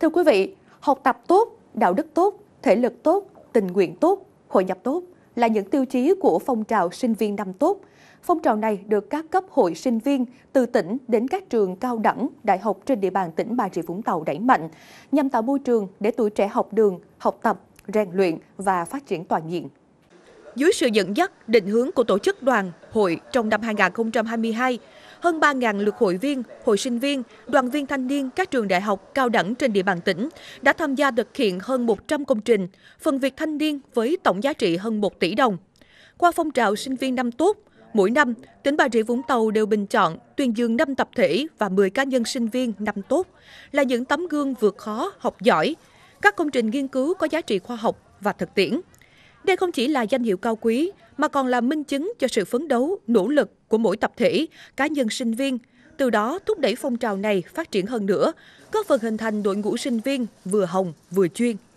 Thưa quý vị, học tập tốt, đạo đức tốt, thể lực tốt, tình nguyện tốt, hội nhập tốt là những tiêu chí của phong trào sinh viên năm tốt. Phong trào này được các cấp hội sinh viên từ tỉnh đến các trường cao đẳng, đại học trên địa bàn tỉnh Bà Rịa Vũng Tàu đẩy mạnh, nhằm tạo môi trường để tuổi trẻ học đường, học tập, rèn luyện và phát triển toàn diện. Dưới sự dẫn dắt, định hướng của tổ chức đoàn, hội trong năm 2022, hơn 3.000 lượt hội viên, hội sinh viên, đoàn viên thanh niên các trường đại học, cao đẳng trên địa bàn tỉnh đã tham gia thực hiện hơn 100 công trình, phần việc thanh niên với tổng giá trị hơn 1 tỷ đồng. Qua phong trào sinh viên năm tốt, mỗi năm, tỉnh Bà Rịa Vũng Tàu đều bình chọn tuyên dương 5 tập thể và 10 cá nhân sinh viên năm tốt là những tấm gương vượt khó, học giỏi. Các công trình nghiên cứu có giá trị khoa học và thực tiễn. Đây không chỉ là danh hiệu cao quý, mà còn là minh chứng cho sự phấn đấu, nỗ lực của mỗi tập thể, cá nhân sinh viên, từ đó thúc đẩy phong trào này phát triển hơn nữa, góp phần hình thành đội ngũ sinh viên vừa hồng vừa chuyên.